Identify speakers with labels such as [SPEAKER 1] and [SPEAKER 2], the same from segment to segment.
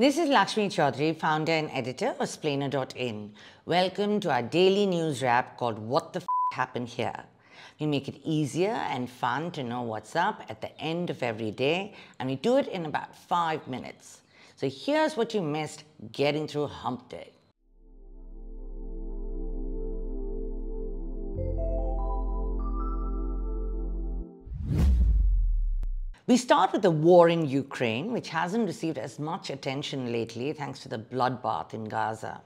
[SPEAKER 1] This is Lakshmi Chaudhary, founder and editor of Splainer.in. Welcome to our daily news wrap called What the F Happened Here. We make it easier and fun to know what's up at the end of every day, and we do it in about five minutes. So here's what you missed getting through hump day. We start with the war in Ukraine, which hasn't received as much attention lately thanks to the bloodbath in Gaza.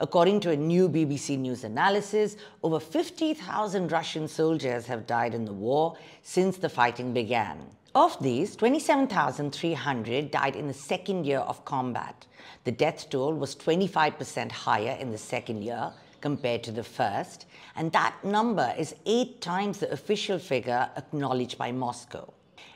[SPEAKER 1] According to a new BBC News analysis, over 50,000 Russian soldiers have died in the war since the fighting began. Of these, 27,300 died in the second year of combat. The death toll was 25% higher in the second year compared to the first, and that number is eight times the official figure acknowledged by Moscow.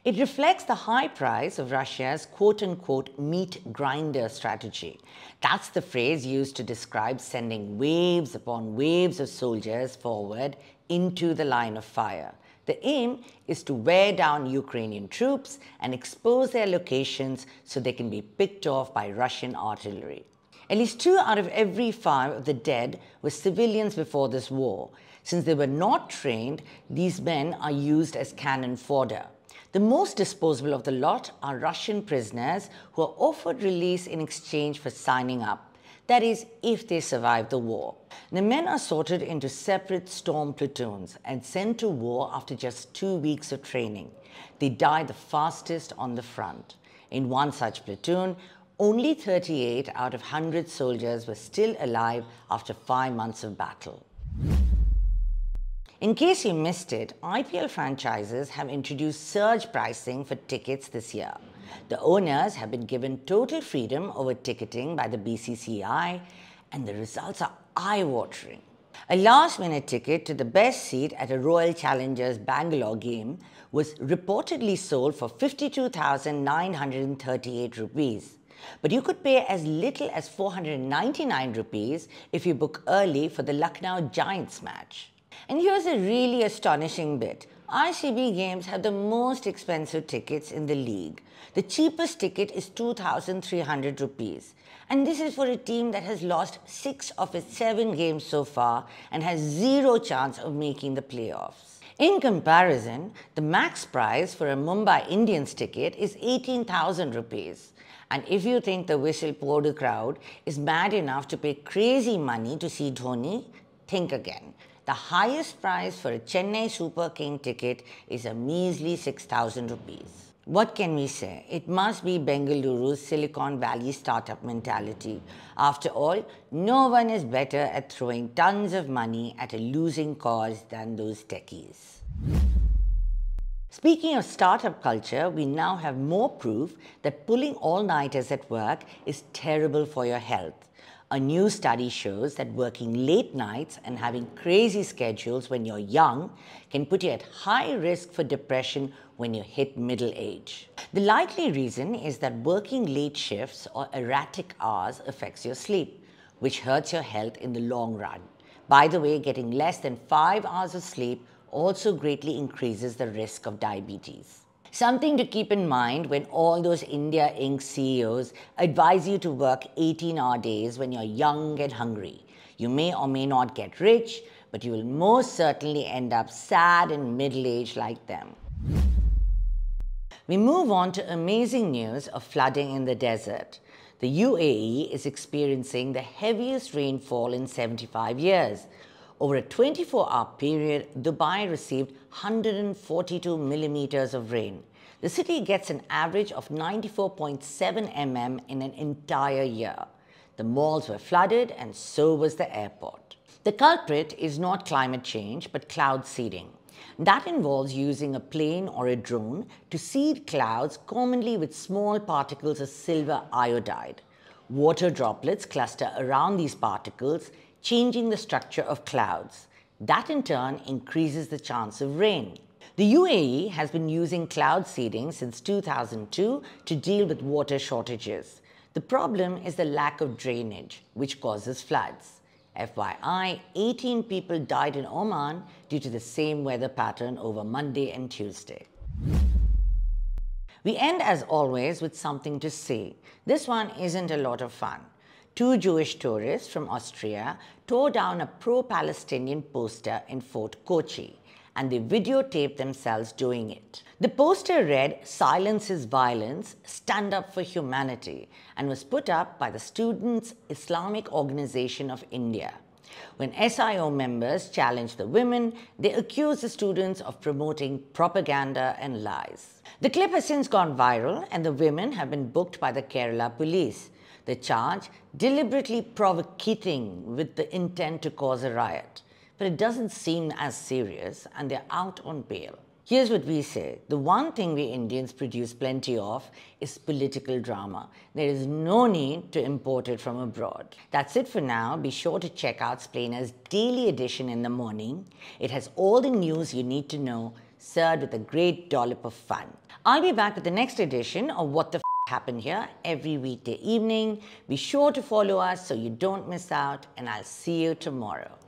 [SPEAKER 1] It reflects the high price of Russia's quote unquote meat grinder strategy. That's the phrase used to describe sending waves upon waves of soldiers forward into the line of fire. The aim is to wear down Ukrainian troops and expose their locations so they can be picked off by Russian artillery. At least two out of every five of the dead were civilians before this war. Since they were not trained, these men are used as cannon fodder. The most disposable of the lot are Russian prisoners who are offered release in exchange for signing up. That is, if they survive the war. The men are sorted into separate storm platoons and sent to war after just two weeks of training. They die the fastest on the front. In one such platoon, only 38 out of 100 soldiers were still alive after five months of battle. In case you missed it, IPL franchises have introduced surge pricing for tickets this year. The owners have been given total freedom over ticketing by the BCCI, and the results are eye watering. A last minute ticket to the best seat at a Royal Challengers Bangalore game was reportedly sold for 52,938 rupees. But you could pay as little as 499 rupees if you book early for the Lucknow Giants match. And here's a really astonishing bit. RCB games have the most expensive tickets in the league. The cheapest ticket is 2,300 rupees. And this is for a team that has lost six of its seven games so far and has zero chance of making the playoffs. In comparison, the max price for a Mumbai Indians ticket is 18,000 rupees. And if you think the whistle powder crowd is mad enough to pay crazy money to see Dhoni, think again. The highest price for a Chennai Super King ticket is a measly 6,000 rupees. What can we say? It must be Bengaluru's Silicon Valley startup mentality. After all, no one is better at throwing tons of money at a losing cause than those techies. Speaking of startup culture, we now have more proof that pulling all-nighters at work is terrible for your health. A new study shows that working late nights and having crazy schedules when you're young can put you at high risk for depression when you hit middle age. The likely reason is that working late shifts or erratic hours affects your sleep, which hurts your health in the long run. By the way, getting less than 5 hours of sleep also greatly increases the risk of diabetes. Something to keep in mind when all those India Inc. CEOs advise you to work 18 hour days when you're young and hungry. You may or may not get rich, but you will most certainly end up sad and middle aged like them. We move on to amazing news of flooding in the desert. The UAE is experiencing the heaviest rainfall in 75 years. Over a 24-hour period, Dubai received 142 millimeters of rain. The city gets an average of 94.7 mm in an entire year. The malls were flooded and so was the airport. The culprit is not climate change but cloud seeding. That involves using a plane or a drone to seed clouds commonly with small particles of silver iodide. Water droplets cluster around these particles changing the structure of clouds. That in turn increases the chance of rain. The UAE has been using cloud seeding since 2002 to deal with water shortages. The problem is the lack of drainage, which causes floods. FYI, 18 people died in Oman due to the same weather pattern over Monday and Tuesday. We end, as always, with something to say. This one isn't a lot of fun two Jewish tourists from Austria tore down a pro Palestinian poster in Fort Kochi and they videotaped themselves doing it. The poster read, Silence is Violence, Stand Up for Humanity, and was put up by the Students' Islamic Organization of India. When SIO members challenged the women, they accused the students of promoting propaganda and lies. The clip has since gone viral, and the women have been booked by the Kerala police the charge, deliberately provocating with the intent to cause a riot. But it doesn't seem as serious and they're out on bail. Here's what we say. The one thing we Indians produce plenty of is political drama. There is no need to import it from abroad. That's it for now. Be sure to check out Splainer's daily edition in the morning. It has all the news you need to know, served with a great dollop of fun. I'll be back with the next edition of What the F happen here every weekday evening. Be sure to follow us so you don't miss out, and I'll see you tomorrow.